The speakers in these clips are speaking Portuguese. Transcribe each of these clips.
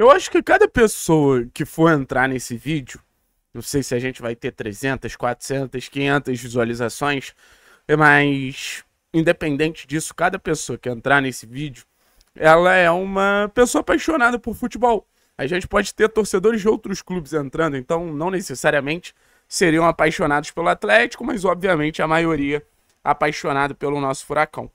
Eu acho que cada pessoa que for entrar nesse vídeo, não sei se a gente vai ter 300, 400, 500 visualizações, é mas independente disso, cada pessoa que entrar nesse vídeo, ela é uma pessoa apaixonada por futebol. A gente pode ter torcedores de outros clubes entrando, então não necessariamente seriam apaixonados pelo Atlético, mas obviamente a maioria apaixonada pelo nosso furacão.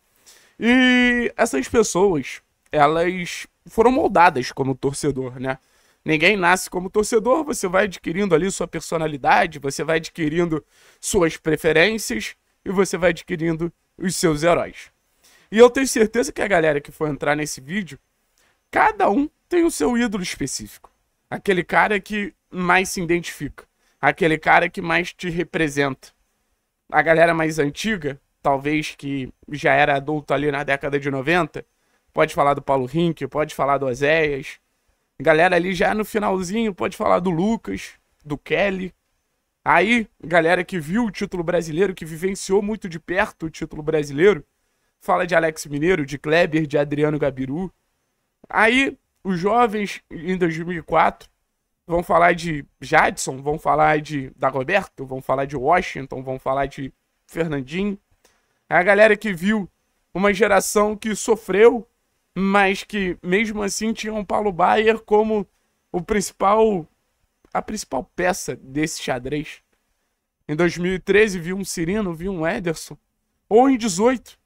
E essas pessoas elas foram moldadas como torcedor, né? Ninguém nasce como torcedor, você vai adquirindo ali sua personalidade, você vai adquirindo suas preferências e você vai adquirindo os seus heróis. E eu tenho certeza que a galera que for entrar nesse vídeo, cada um tem o seu ídolo específico. Aquele cara que mais se identifica, aquele cara que mais te representa. A galera mais antiga, talvez que já era adulto ali na década de 90, pode falar do Paulo Rink, pode falar do Oséias. Galera ali já no finalzinho, pode falar do Lucas, do Kelly. Aí, galera que viu o título brasileiro, que vivenciou muito de perto o título brasileiro, fala de Alex Mineiro, de Kleber, de Adriano Gabiru. Aí, os jovens em 2004 vão falar de Jadson, vão falar de Dagoberto, vão falar de Washington, vão falar de Fernandinho. É a galera que viu uma geração que sofreu mas que mesmo assim tinham um Paulo Baier como o principal a principal peça desse xadrez. Em 2013 viu um Cirino, viu um Ederson, ou em 18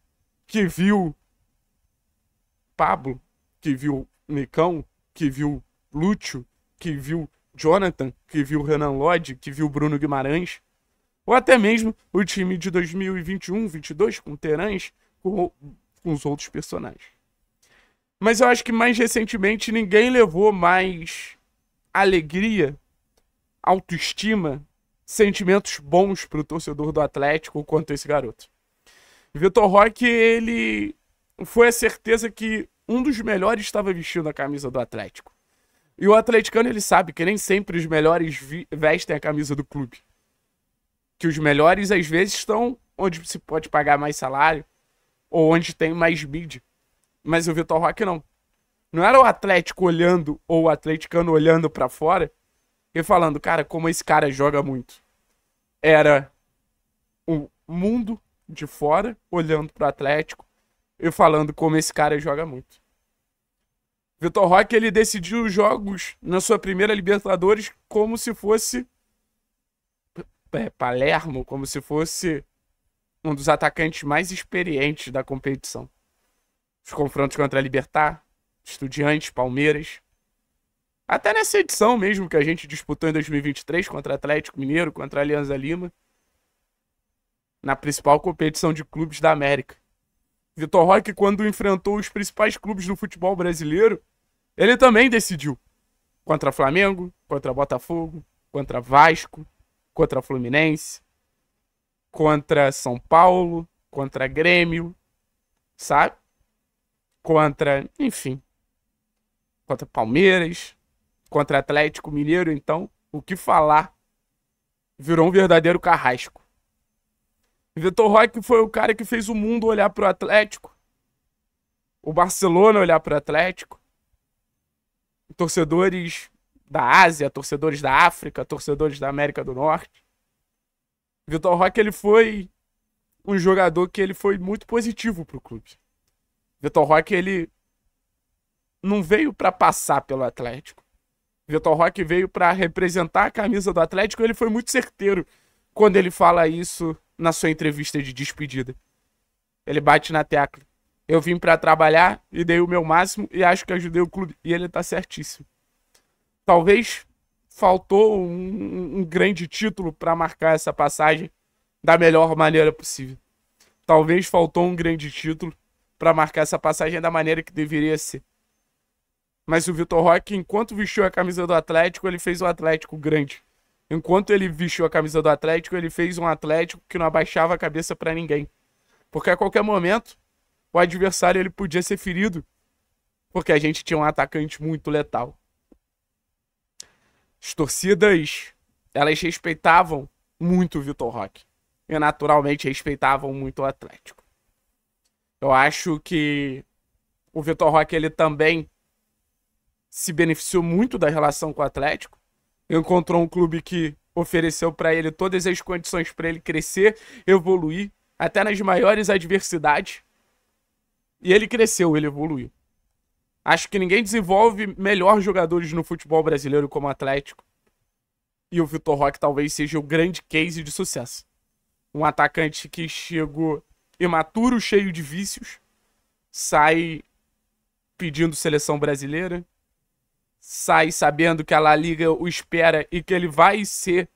que viu Pablo, que viu Nicão, que viu Lúcio, que viu Jonathan, que viu Renan Lodge, que viu Bruno Guimarães, ou até mesmo o time de 2021, 22 com Terãs, com, com os outros personagens. Mas eu acho que mais recentemente ninguém levou mais alegria, autoestima, sentimentos bons pro torcedor do Atlético quanto esse garoto. Vitor Roque, ele foi a certeza que um dos melhores estava vestindo a camisa do Atlético. E o atleticano, ele sabe que nem sempre os melhores vestem a camisa do clube. Que os melhores, às vezes, estão onde se pode pagar mais salário ou onde tem mais mídia. Mas o Vitor Roque não. Não era o Atlético olhando ou o atleticano olhando para fora e falando, cara, como esse cara joga muito. Era o mundo de fora olhando pro Atlético e falando como esse cara joga muito. Vitor Roque ele decidiu os jogos na sua primeira Libertadores como se fosse é, Palermo, como se fosse um dos atacantes mais experientes da competição os confrontos contra a Libertar, Estudiantes, Palmeiras. Até nessa edição mesmo que a gente disputou em 2023 contra Atlético Mineiro, contra Alianza Lima, na principal competição de clubes da América. Vitor Roque, quando enfrentou os principais clubes do futebol brasileiro, ele também decidiu. Contra Flamengo, contra Botafogo, contra Vasco, contra Fluminense, contra São Paulo, contra Grêmio, sabe? contra, enfim, contra Palmeiras, contra Atlético Mineiro, então, o que falar? Virou um verdadeiro carrasco. Vitor Roque foi o cara que fez o mundo olhar para o Atlético, o Barcelona olhar para o Atlético, torcedores da Ásia, torcedores da África, torcedores da América do Norte. Vitor Roque ele foi um jogador que ele foi muito positivo para o clube. Vitor Roque, ele não veio para passar pelo Atlético. Vitor Roque veio para representar a camisa do Atlético, ele foi muito certeiro quando ele fala isso na sua entrevista de despedida. Ele bate na tecla. Eu vim para trabalhar e dei o meu máximo e acho que ajudei o clube. E ele tá certíssimo. Talvez faltou um, um grande título para marcar essa passagem da melhor maneira possível. Talvez faltou um grande título para marcar essa passagem da maneira que deveria ser. Mas o Vitor Roque, enquanto vestiu a camisa do Atlético, ele fez um Atlético grande. Enquanto ele vestiu a camisa do Atlético, ele fez um Atlético que não abaixava a cabeça para ninguém. Porque a qualquer momento, o adversário ele podia ser ferido. Porque a gente tinha um atacante muito letal. As torcidas, elas respeitavam muito o Vitor Roque. E naturalmente respeitavam muito o Atlético. Eu acho que o Vitor Roque ele também se beneficiou muito da relação com o Atlético. Encontrou um clube que ofereceu para ele todas as condições para ele crescer, evoluir, até nas maiores adversidades. E ele cresceu, ele evoluiu. Acho que ninguém desenvolve melhor jogadores no futebol brasileiro como o Atlético. E o Vitor Roque talvez seja o grande case de sucesso. Um atacante que chegou imaturo, cheio de vícios, sai pedindo seleção brasileira, sai sabendo que a La Liga o espera e que ele vai ser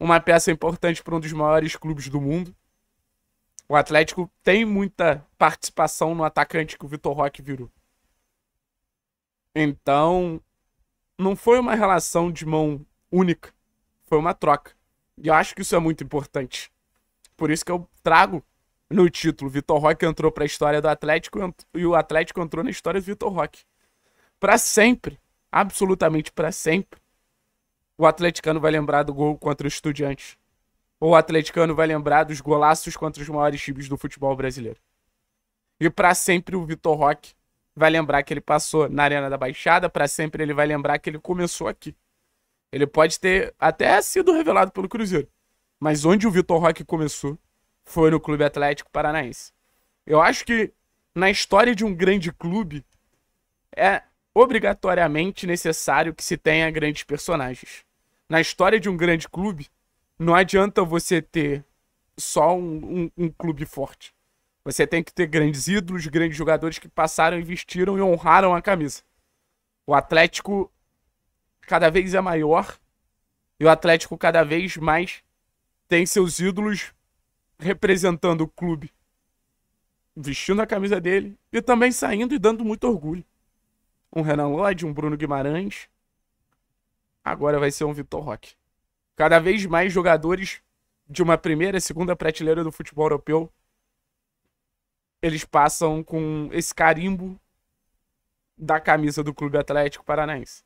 uma peça importante para um dos maiores clubes do mundo. O Atlético tem muita participação no atacante que o Vitor Roque virou. Então, não foi uma relação de mão única, foi uma troca. E eu acho que isso é muito importante. Por isso que eu trago no título. Vitor Roque entrou para a história do Atlético e o Atlético entrou na história do Vitor Roque. Para sempre, absolutamente para sempre. O atleticano vai lembrar do gol contra o Estudiantes. Ou o atleticano vai lembrar dos golaços contra os maiores times do futebol brasileiro. E para sempre o Vitor Roque vai lembrar que ele passou na Arena da Baixada, para sempre ele vai lembrar que ele começou aqui. Ele pode ter até sido revelado pelo Cruzeiro, mas onde o Vitor Roque começou foi no Clube Atlético Paranaense. Eu acho que na história de um grande clube é obrigatoriamente necessário que se tenha grandes personagens. Na história de um grande clube, não adianta você ter só um, um, um clube forte. Você tem que ter grandes ídolos, grandes jogadores que passaram, investiram e honraram a camisa. O Atlético cada vez é maior e o Atlético cada vez mais tem seus ídolos representando o clube, vestindo a camisa dele e também saindo e dando muito orgulho. Um Renan Lodge, um Bruno Guimarães. Agora vai ser um Vitor Roque. Cada vez mais jogadores de uma primeira e segunda prateleira do futebol europeu eles passam com esse carimbo da camisa do Clube Atlético Paranaense.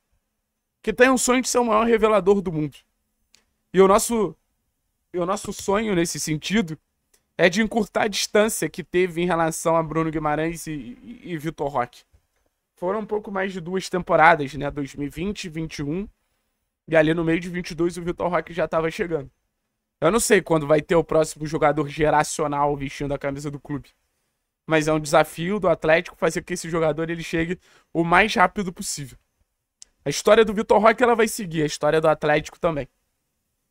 Que tem o sonho de ser o maior revelador do mundo. E o nosso e o nosso sonho nesse sentido é de encurtar a distância que teve em relação a Bruno Guimarães e, e, e Vitor Roque. Foram um pouco mais de duas temporadas, né? 2020 e 21. E ali no meio de 22 o Vitor Roque já estava chegando. Eu não sei quando vai ter o próximo jogador geracional vestindo a camisa do clube. Mas é um desafio do Atlético fazer com que esse jogador ele chegue o mais rápido possível. A história do Vitor Roque ela vai seguir, a história do Atlético também.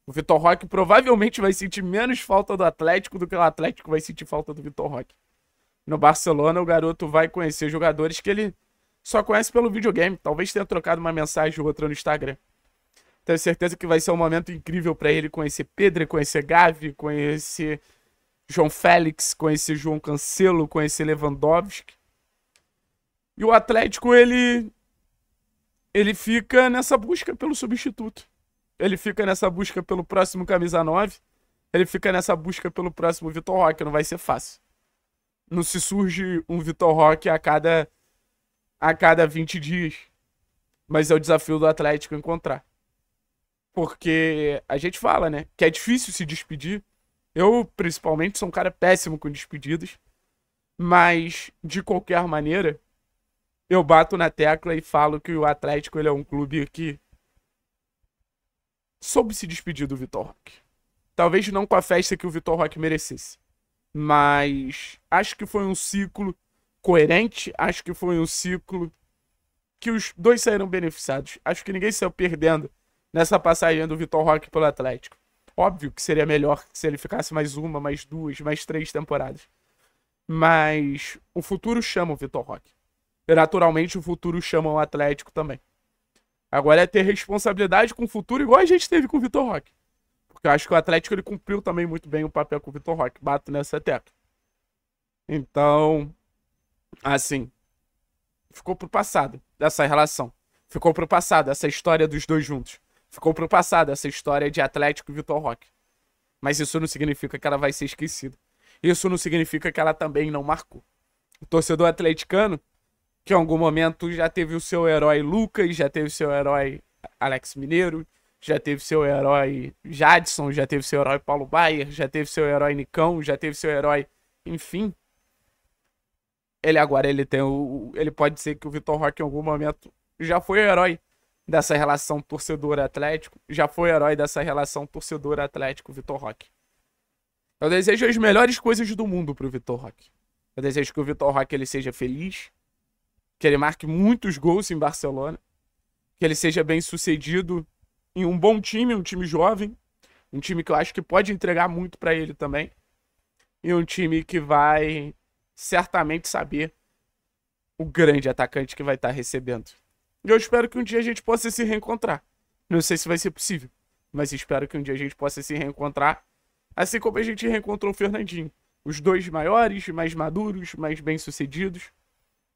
O Vitor Roque provavelmente vai sentir menos falta do Atlético do que o Atlético vai sentir falta do Vitor Roque. No Barcelona, o garoto vai conhecer jogadores que ele só conhece pelo videogame. Talvez tenha trocado uma mensagem ou outra no Instagram. Tenho certeza que vai ser um momento incrível para ele conhecer Pedro, conhecer Gavi, conhecer João Félix, conhecer João Cancelo, conhecer Lewandowski. E o Atlético, ele ele fica nessa busca pelo substituto. Ele fica nessa busca pelo próximo camisa 9. Ele fica nessa busca pelo próximo Vitor Roque. Não vai ser fácil. Não se surge um Vitor Roque a cada, a cada 20 dias. Mas é o desafio do Atlético encontrar. Porque a gente fala, né? Que é difícil se despedir. Eu, principalmente, sou um cara péssimo com despedidas. Mas, de qualquer maneira, eu bato na tecla e falo que o Atlético ele é um clube que soube se despedir do Vitor Roque. Talvez não com a festa que o Vitor Roque merecesse. Mas acho que foi um ciclo coerente, acho que foi um ciclo que os dois saíram beneficiados. Acho que ninguém saiu perdendo nessa passagem do Vitor Roque pelo Atlético. Óbvio que seria melhor se ele ficasse mais uma, mais duas, mais três temporadas. Mas o futuro chama o Vitor Roque. Naturalmente, o futuro chama o Atlético também. Agora é ter responsabilidade com o futuro, igual a gente teve com o Vitor Roque. Porque eu acho que o Atlético ele cumpriu também muito bem o papel com o Vitor Roque. Bato nessa tecla. Então, assim, ficou pro passado essa relação. Ficou pro passado essa história dos dois juntos. Ficou pro passado essa história de Atlético e Vitor Roque. Mas isso não significa que ela vai ser esquecida. Isso não significa que ela também não marcou. O torcedor atleticano, que em algum momento já teve o seu herói Lucas, já teve o seu herói Alex Mineiro, já teve seu herói Jadson, já teve seu herói Paulo Baier, já teve seu herói Nicão, já teve seu herói, enfim. Ele agora ele tem o ele pode ser que o Vitor Roque em algum momento já foi o herói dessa relação torcedor Atlético, já foi o herói dessa relação torcedor Atlético Vitor Roque. Eu desejo as melhores coisas do mundo pro Vitor Roque. Eu desejo que o Vitor Roque ele seja feliz, que ele marque muitos gols em Barcelona, que ele seja bem sucedido em um bom time, um time jovem, um time que eu acho que pode entregar muito para ele também, e um time que vai certamente saber o grande atacante que vai estar tá recebendo. E eu espero que um dia a gente possa se reencontrar. Não sei se vai ser possível, mas espero que um dia a gente possa se reencontrar, assim como a gente reencontrou o Fernandinho. Os dois maiores, mais maduros, mais bem-sucedidos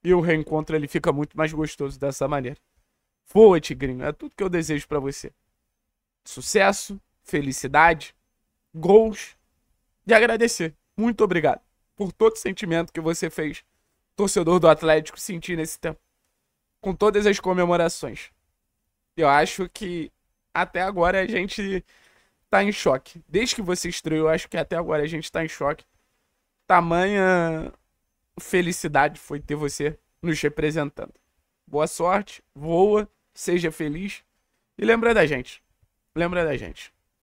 e o reencontro ele fica muito mais gostoso dessa maneira. Voa, Tigrinho. É tudo que eu desejo para você. Sucesso, felicidade, gols e agradecer. Muito obrigado por todo o sentimento que você fez, torcedor do Atlético, sentir nesse tempo. Com todas as comemorações. Eu acho que até agora a gente tá em choque. Desde que você estreou, eu acho que até agora a gente tá em choque. Tamanha felicidade foi ter você nos representando. Boa sorte, voa, seja feliz e lembra da gente. Lembra da gente.